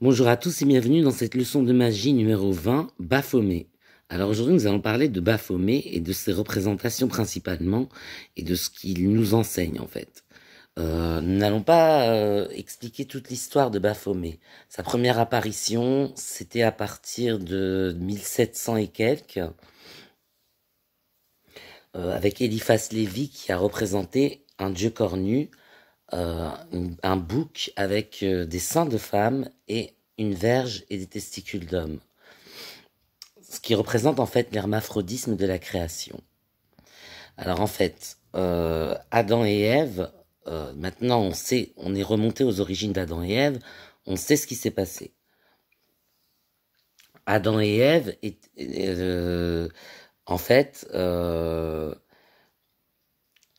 Bonjour à tous et bienvenue dans cette leçon de magie numéro 20, Baphomet. Alors aujourd'hui nous allons parler de Baphomet et de ses représentations principalement et de ce qu'il nous enseigne en fait. Euh, nous n'allons pas euh, expliquer toute l'histoire de Baphomet. Sa première apparition c'était à partir de 1700 et quelques euh, avec Eliphas Lévi qui a représenté un dieu cornu euh, un bouc avec euh, des seins de femme et une verge et des testicules d'homme. Ce qui représente en fait l'hermaphrodisme de la création. Alors en fait, euh, Adam et Ève, maintenant on sait, on est remonté aux origines d'Adam et Ève, on sait ce qui s'est passé. Adam et Ève, en fait,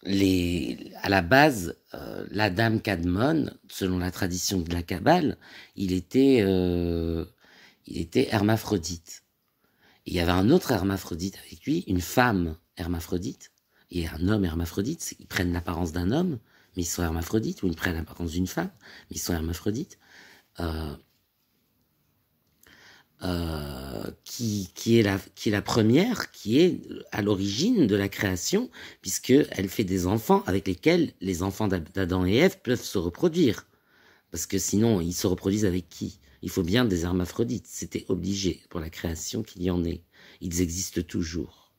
les, à la base, euh, la dame Kadmon, selon la tradition de la Kabbale, il était, euh, il était hermaphrodite. il y avait un autre hermaphrodite avec lui, une femme hermaphrodite et un homme hermaphrodite. Ils prennent l'apparence d'un homme, mais ils sont hermaphrodites, ou ils prennent l'apparence d'une femme, mais ils sont hermaphrodites. Euh, euh, qui, qui, est la, qui est la première, qui est à l'origine de la création, puisqu'elle fait des enfants avec lesquels les enfants d'Adam et Ève peuvent se reproduire. Parce que sinon, ils se reproduisent avec qui Il faut bien des hermaphrodites. C'était obligé pour la création qu'il y en ait. Ils existent toujours.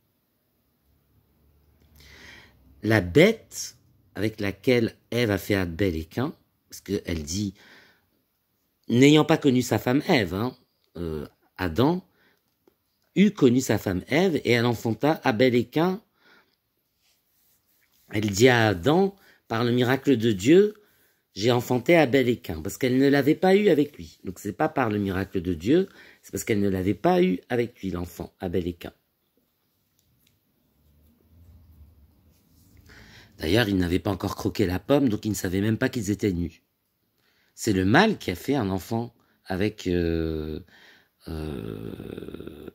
La bête avec laquelle Ève a fait Abel et Quin, parce qu'elle dit, n'ayant pas connu sa femme Ève, hein, euh, Adam, eut connu sa femme Ève et elle enfanta Abel et Cain. Elle dit à Adam, par le miracle de Dieu, j'ai enfanté Abel et Cain, parce qu'elle ne l'avait pas eu avec lui. Donc c'est pas par le miracle de Dieu, c'est parce qu'elle ne l'avait pas eu avec lui, l'enfant, Abel et Cain. D'ailleurs, ils n'avaient pas encore croqué la pomme, donc ils ne savaient même pas qu'ils étaient nus. C'est le mal qui a fait un enfant avec, euh, euh,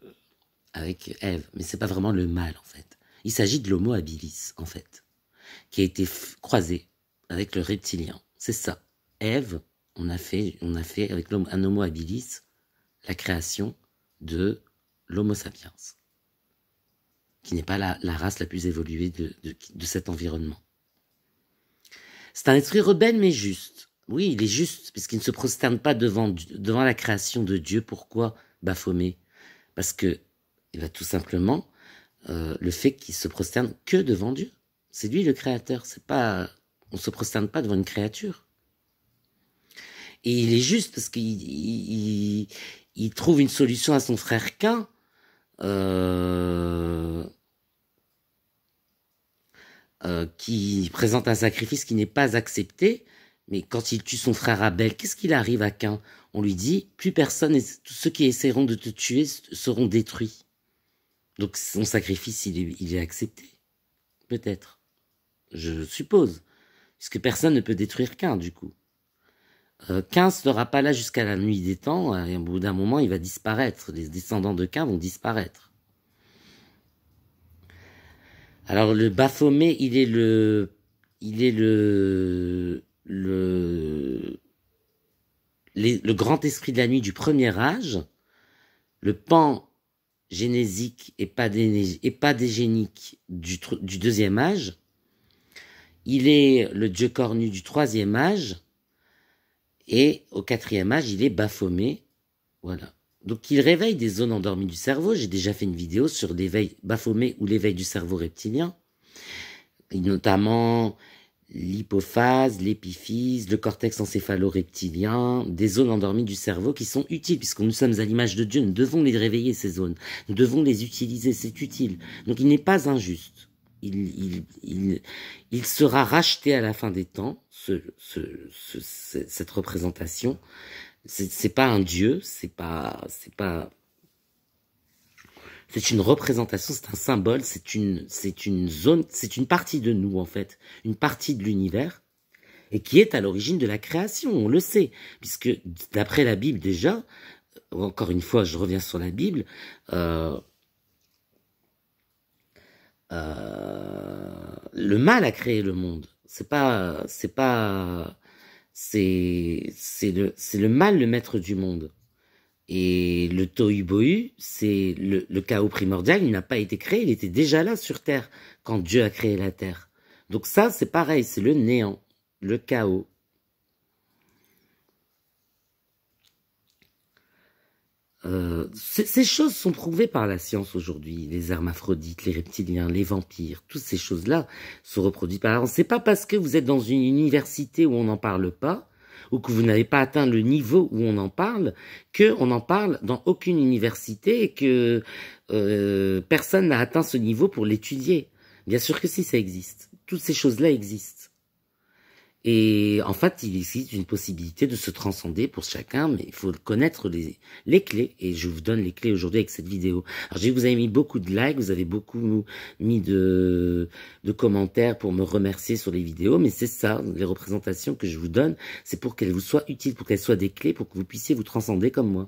avec Ève. Mais c'est pas vraiment le mal, en fait. Il s'agit de l'homo habilis, en fait, qui a été croisé avec le reptilien. C'est ça. Ève, on a fait, on a fait avec l'homme, un homo habilis, la création de l'homo sapiens, qui n'est pas la, la, race la plus évoluée de, de, de cet environnement. C'est un esprit rebelle mais juste, oui, il est juste, puisqu'il ne se prosterne pas devant, devant la création de Dieu. Pourquoi Baphomet Parce que, il eh va ben, tout simplement, euh, le fait qu'il se prosterne que devant Dieu. C'est lui le créateur. C'est pas, on se prosterne pas devant une créature. Et il est juste parce qu'il trouve une solution à son frère Cain. Euh, euh, qui présente un sacrifice qui n'est pas accepté, mais quand il tue son frère Abel, qu'est-ce qu'il arrive à Cain On lui dit, plus personne, et tous ceux qui essaieront de te tuer seront détruits. Donc son sacrifice, il est, accepté. Peut-être. Je suppose. Puisque personne ne peut détruire Cain, du coup. Euh, Cain ne sera pas là jusqu'à la nuit des temps, hein, et au bout d'un moment, il va disparaître. Les descendants de Cain vont disparaître. Alors le Baphomet, il est le... Il est le le, le grand esprit de la nuit du premier âge, le pan génésique et pas, dégénique et pas du, du deuxième âge, il est le dieu cornu du troisième âge, et au quatrième âge, il est Baphomé. Voilà. Donc il réveille des zones endormies du cerveau. J'ai déjà fait une vidéo sur l'éveil Baphomé ou l'éveil du cerveau reptilien. Et notamment, l'hypophase, l'épiphyse, le cortex encéphalo-reptilien, des zones endormies du cerveau qui sont utiles, puisque nous sommes à l'image de Dieu, nous devons les réveiller, ces zones, nous devons les utiliser, c'est utile. Donc il n'est pas injuste. Il, il, il, il, sera racheté à la fin des temps, ce, ce, ce, cette représentation. C'est pas un dieu, c'est pas, c'est pas c'est une représentation, c'est un symbole, c'est une, c'est une zone, c'est une partie de nous en fait, une partie de l'univers, et qui est à l'origine de la création, on le sait, puisque d'après la Bible déjà, euh, encore une fois, je reviens sur la Bible, euh, euh, le mal a créé le monde. C'est pas, c'est pas, c'est, c'est le, c'est le mal le maître du monde. Et le tohu c'est le, chaos primordial, il n'a pas été créé, il était déjà là sur Terre quand Dieu a créé la Terre. Donc ça, c'est pareil, c'est le néant, le chaos. Euh, ces choses sont prouvées par la science aujourd'hui. Les hermaphrodites, les reptiliens, les vampires, toutes ces choses-là sont reproduites par la science. C'est pas parce que vous êtes dans une université où on n'en parle pas ou que vous n'avez pas atteint le niveau où on en parle, qu'on n'en parle dans aucune université et que euh, personne n'a atteint ce niveau pour l'étudier. Bien sûr que si, ça existe. Toutes ces choses-là existent. Et en fait, il existe une possibilité de se transcender pour chacun, mais il faut connaître les, clés. Et je vous donne les clés aujourd'hui avec cette vidéo. Alors, je vous avez mis beaucoup de likes, vous avez beaucoup mis de, de commentaires pour me remercier sur les vidéos, mais c'est ça, les représentations que je vous donne, c'est pour qu'elles vous soient utiles, pour qu'elles soient des clés, pour que vous puissiez vous transcender comme moi.